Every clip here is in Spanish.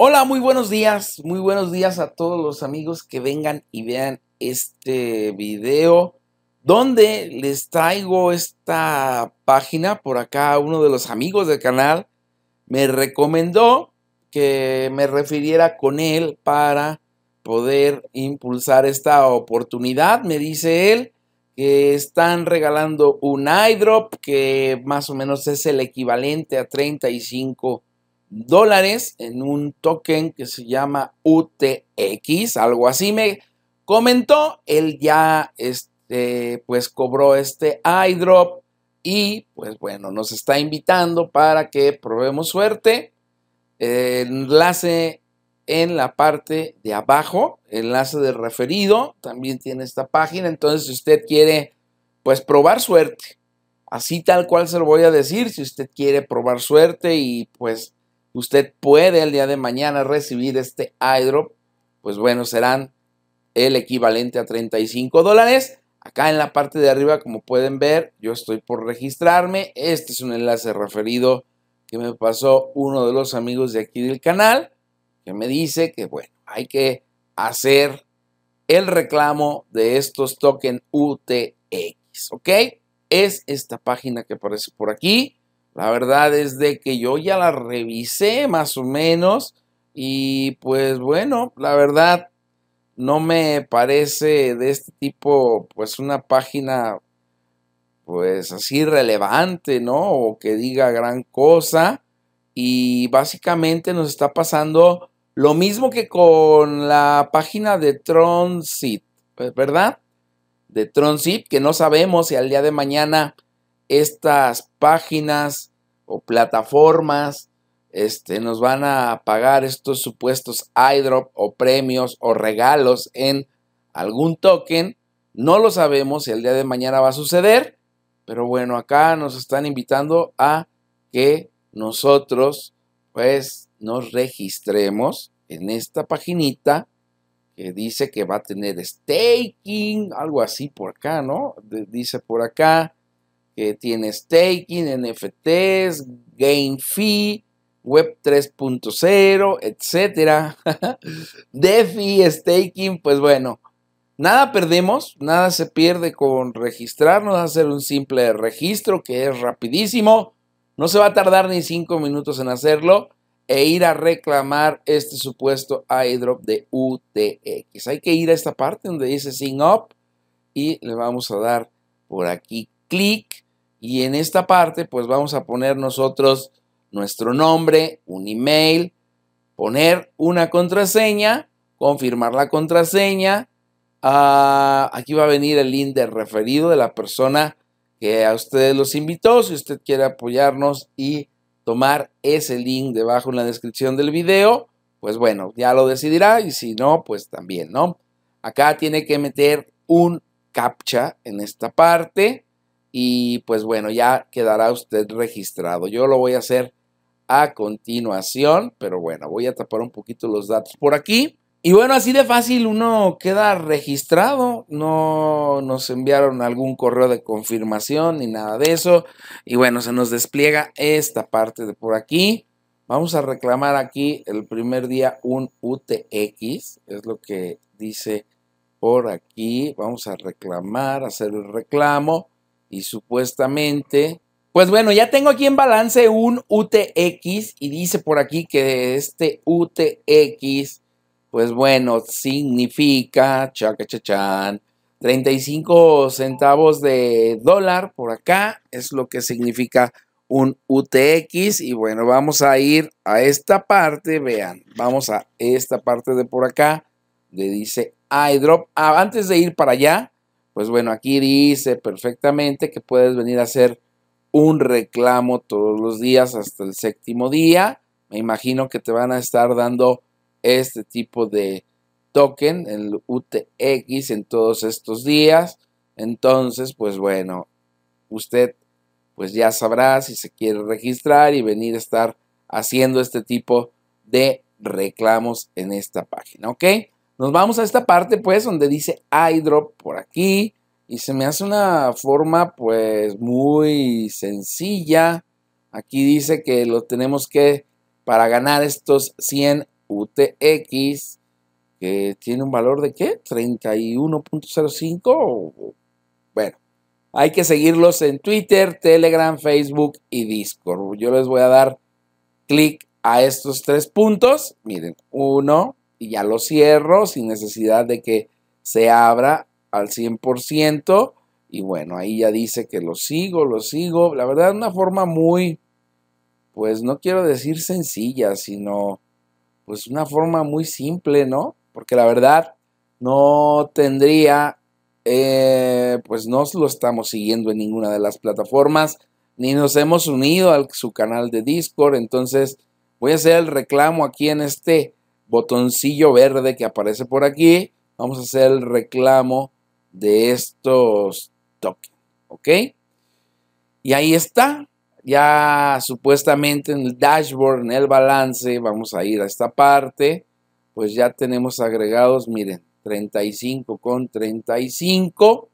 Hola, muy buenos días, muy buenos días a todos los amigos que vengan y vean este video donde les traigo esta página por acá, uno de los amigos del canal me recomendó que me refiriera con él para poder impulsar esta oportunidad, me dice él que están regalando un iDrop que más o menos es el equivalente a 35 dólares en un token que se llama UTX, algo así me comentó. Él ya este, pues cobró este iDrop y pues bueno, nos está invitando para que probemos suerte. Eh, enlace en la parte de abajo, enlace de referido, también tiene esta página, entonces si usted quiere pues probar suerte, así tal cual se lo voy a decir, si usted quiere probar suerte y pues usted puede el día de mañana recibir este idrop, pues bueno, serán el equivalente a 35 dólares. Acá en la parte de arriba, como pueden ver, yo estoy por registrarme. Este es un enlace referido que me pasó uno de los amigos de aquí del canal, que me dice que, bueno, hay que hacer el reclamo de estos tokens UTX, ¿ok? Es esta página que aparece por aquí. La verdad es de que yo ya la revisé más o menos y pues bueno, la verdad no me parece de este tipo pues una página pues así relevante, ¿no? O que diga gran cosa. Y básicamente nos está pasando lo mismo que con la página de Tronsit, ¿verdad? De Tronsit, que no sabemos si al día de mañana estas páginas o plataformas este, nos van a pagar estos supuestos iDrop o premios o regalos en algún token. No lo sabemos si el día de mañana va a suceder, pero bueno, acá nos están invitando a que nosotros pues nos registremos en esta paginita que dice que va a tener staking, algo así por acá, ¿no? dice por acá, que tiene staking, NFTs, game fee, web 3.0, etcétera. DeFi, staking, pues bueno, nada perdemos, nada se pierde con registrarnos, hacer un simple registro que es rapidísimo. No se va a tardar ni cinco minutos en hacerlo e ir a reclamar este supuesto iDrop de UTX. Hay que ir a esta parte donde dice Sign Up y le vamos a dar por aquí clic y en esta parte, pues vamos a poner nosotros nuestro nombre, un email, poner una contraseña, confirmar la contraseña. Ah, aquí va a venir el link de referido de la persona que a ustedes los invitó. Si usted quiere apoyarnos y tomar ese link debajo en la descripción del video, pues bueno, ya lo decidirá y si no, pues también, ¿no? Acá tiene que meter un captcha en esta parte y pues bueno, ya quedará usted registrado. Yo lo voy a hacer a continuación, pero bueno, voy a tapar un poquito los datos por aquí. Y bueno, así de fácil uno queda registrado, no nos enviaron algún correo de confirmación ni nada de eso. Y bueno, se nos despliega esta parte de por aquí. Vamos a reclamar aquí el primer día un UTX, es lo que dice por aquí. Vamos a reclamar, hacer el reclamo. Y supuestamente, pues bueno, ya tengo aquí en balance un UTX y dice por aquí que este UTX, pues bueno, significa, chan. 35 centavos de dólar por acá, es lo que significa un UTX. Y bueno, vamos a ir a esta parte, vean, vamos a esta parte de por acá, le dice iDrop. Ah, antes de ir para allá, pues bueno, aquí dice perfectamente que puedes venir a hacer un reclamo todos los días hasta el séptimo día. Me imagino que te van a estar dando este tipo de token, el UTX, en todos estos días. Entonces, pues bueno, usted pues ya sabrá si se quiere registrar y venir a estar haciendo este tipo de reclamos en esta página, ¿ok? Nos vamos a esta parte, pues, donde dice iDrop por aquí. Y se me hace una forma, pues, muy sencilla. Aquí dice que lo tenemos que, para ganar estos 100 UTX, que tiene un valor de qué? 31.05. Bueno, hay que seguirlos en Twitter, Telegram, Facebook y Discord. Yo les voy a dar clic a estos tres puntos. Miren, uno, y ya lo cierro sin necesidad de que se abra al 100%. Y bueno, ahí ya dice que lo sigo, lo sigo. La verdad, una forma muy, pues no quiero decir sencilla, sino pues una forma muy simple, ¿no? Porque la verdad no tendría, eh, pues no lo estamos siguiendo en ninguna de las plataformas, ni nos hemos unido a su canal de Discord. Entonces voy a hacer el reclamo aquí en este botoncillo verde que aparece por aquí, vamos a hacer el reclamo de estos tokens. ¿Ok? Y ahí está. Ya supuestamente en el dashboard, en el balance, vamos a ir a esta parte. Pues ya tenemos agregados, miren, 35 con 35.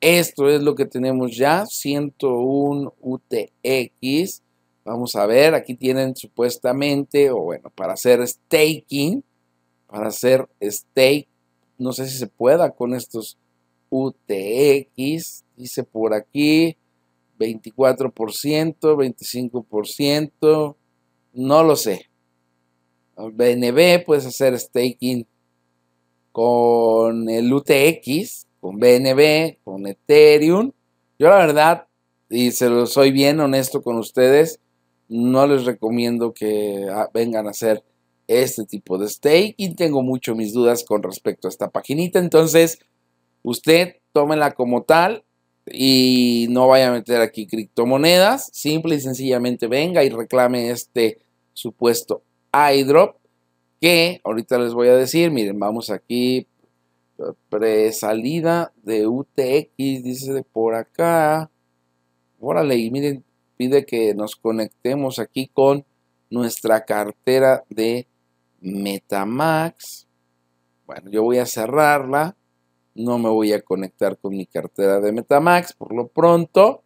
Esto es lo que tenemos ya, 101 UTX. Vamos a ver, aquí tienen supuestamente, o bueno, para hacer staking, para hacer stake, no sé si se pueda con estos UTX, dice por aquí, 24%, 25%, no lo sé. BNB puedes hacer staking con el UTX, con BNB, con Ethereum. Yo la verdad, y se lo soy bien honesto con ustedes, no les recomiendo que ah, vengan a hacer este tipo de y Tengo mucho mis dudas con respecto a esta paginita. Entonces, usted tómela como tal y no vaya a meter aquí criptomonedas. Simple y sencillamente venga y reclame este supuesto iDrop que ahorita les voy a decir. Miren, vamos aquí presalida de UTX, dice por acá. Órale, y miren, de que nos conectemos aquí con nuestra cartera de Metamax. Bueno, yo voy a cerrarla. No me voy a conectar con mi cartera de Metamax por lo pronto.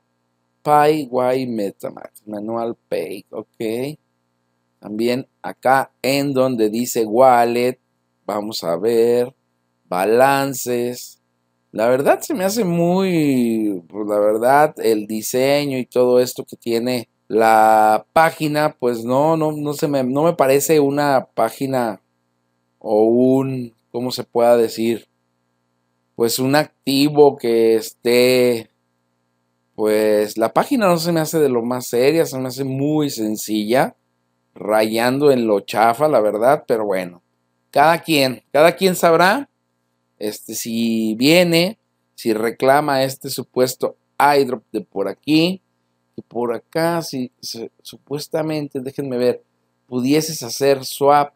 PayY Metamax, Manual Pay, ok. También acá en donde dice Wallet, vamos a ver, balances, la verdad se me hace muy, pues, la verdad, el diseño y todo esto que tiene la página, pues no, no, no se me, no me parece una página o un, ¿cómo se pueda decir? Pues un activo que esté, pues la página no se me hace de lo más seria, se me hace muy sencilla, rayando en lo chafa, la verdad, pero bueno, cada quien, cada quien sabrá este, si viene, si reclama este supuesto iDrop de por aquí, y por acá, si, supuestamente, déjenme ver, pudieses hacer swap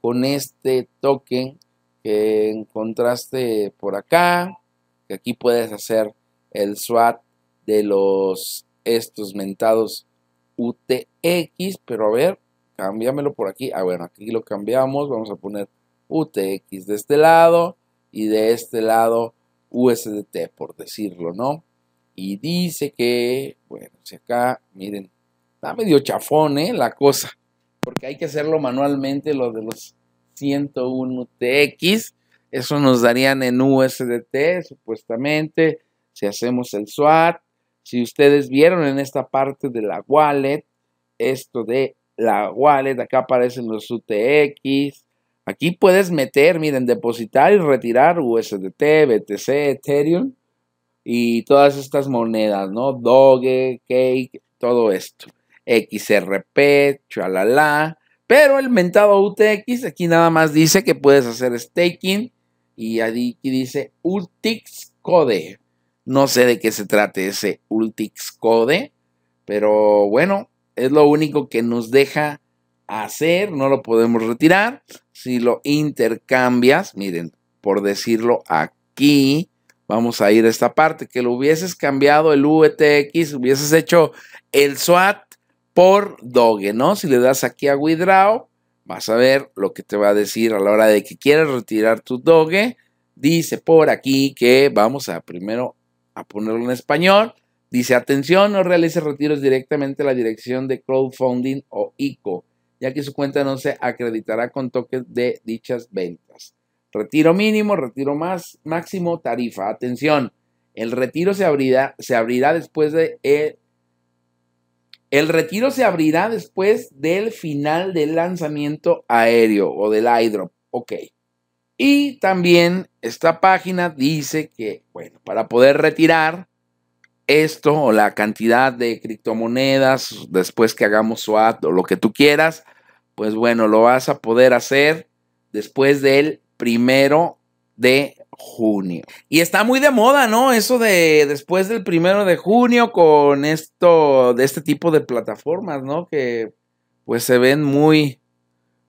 con este token que encontraste por acá, que aquí puedes hacer el swap de los estos mentados UTX, pero a ver, cámbiamelo por aquí. Ah, bueno, aquí lo cambiamos, vamos a poner UTX de este lado y de este lado USDT, por decirlo, ¿no? Y dice que, bueno, si acá, miren, está medio chafón, ¿eh? La cosa, porque hay que hacerlo manualmente, lo de los 101 UTX. eso nos darían en USDT, supuestamente, si hacemos el SWAT, si ustedes vieron en esta parte de la wallet, esto de la wallet, acá aparecen los UTX, Aquí puedes meter, miren, depositar y retirar USDT, BTC, Ethereum y todas estas monedas, ¿no? Doge, Cake, todo esto. XRP, chalala. Pero el mentado UTX aquí nada más dice que puedes hacer staking y aquí dice Ultix Code. No sé de qué se trate ese Ultix Code, pero bueno, es lo único que nos deja hacer, no lo podemos retirar. Si lo intercambias, miren, por decirlo aquí, vamos a ir a esta parte, que lo hubieses cambiado el VTX, e hubieses hecho el SWAT por Doge, ¿no? Si le das aquí a Withdraw, vas a ver lo que te va a decir a la hora de que quieres retirar tu Doge. Dice por aquí que vamos a primero a ponerlo en español. Dice, atención, no realices retiros directamente a la dirección de crowdfunding o ICO ya que su cuenta no se acreditará con toques de dichas ventas. Retiro mínimo, retiro más, máximo, tarifa. Atención, el retiro se abrirá, se abrirá después de el, retiro se abrirá después del final del lanzamiento aéreo o del airdrop. Ok. Y también esta página dice que, bueno, para poder retirar esto o la cantidad de criptomonedas después que hagamos SWAT o lo que tú quieras, pues bueno, lo vas a poder hacer después del primero de junio. Y está muy de moda, ¿no? Eso de después del primero de junio con esto, de este tipo de plataformas, ¿no? Que pues se ven muy,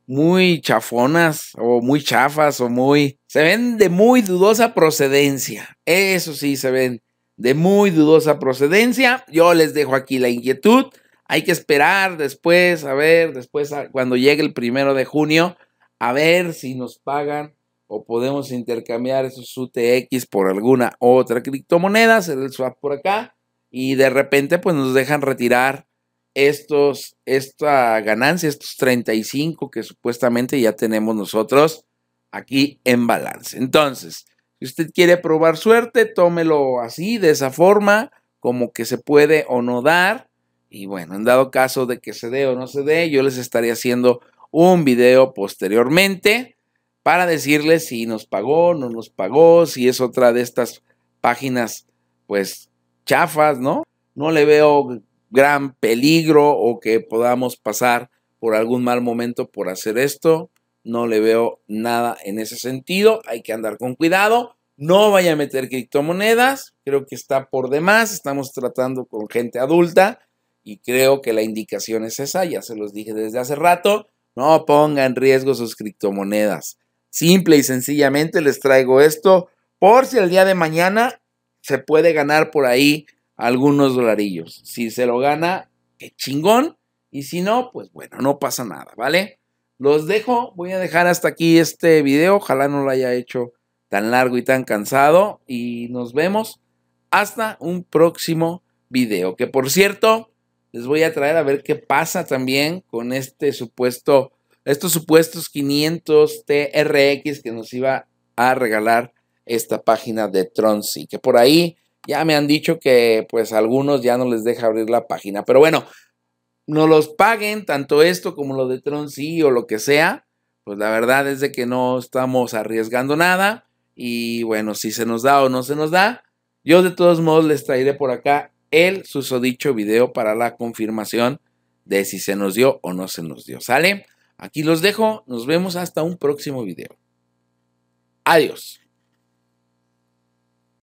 muy chafonas o muy chafas o muy... Se ven de muy dudosa procedencia. Eso sí, se ven de muy dudosa procedencia. Yo les dejo aquí la inquietud. Hay que esperar después, a ver, después ah, cuando llegue el primero de junio, a ver si nos pagan o podemos intercambiar esos UTX por alguna otra criptomoneda, hacer el swap por acá y de repente pues nos dejan retirar estos, esta ganancia, estos 35 que supuestamente ya tenemos nosotros aquí en balance. Entonces, si usted quiere probar suerte, tómelo así, de esa forma, como que se puede o no dar. Y bueno, en dado caso de que se dé o no se dé, yo les estaré haciendo un video posteriormente para decirles si nos pagó, no nos pagó, si es otra de estas páginas pues chafas, ¿no? No le veo gran peligro o que podamos pasar por algún mal momento por hacer esto. No le veo nada en ese sentido. Hay que andar con cuidado. No vaya a meter criptomonedas. Creo que está por demás. Estamos tratando con gente adulta y creo que la indicación es esa, ya se los dije desde hace rato, no pongan en riesgo sus criptomonedas. Simple y sencillamente les traigo esto por si el día de mañana se puede ganar por ahí algunos dolarillos. Si se lo gana, qué chingón. Y si no, pues bueno, no pasa nada, ¿vale? Los dejo, voy a dejar hasta aquí este video. Ojalá no lo haya hecho tan largo y tan cansado. Y nos vemos hasta un próximo video. Que por cierto, les voy a traer a ver qué pasa también con este supuesto, estos supuestos 500 TRX que nos iba a regalar esta página de Tronzi. que por ahí ya me han dicho que pues algunos ya no les deja abrir la página, pero bueno, no los paguen tanto esto como lo de Tronzi o lo que sea, pues la verdad es de que no estamos arriesgando nada y bueno, si se nos da o no se nos da, yo de todos modos les traeré por acá el susodicho video para la confirmación de si se nos dio o no se nos dio. ¿Sale? Aquí los dejo, nos vemos hasta un próximo video. Adiós.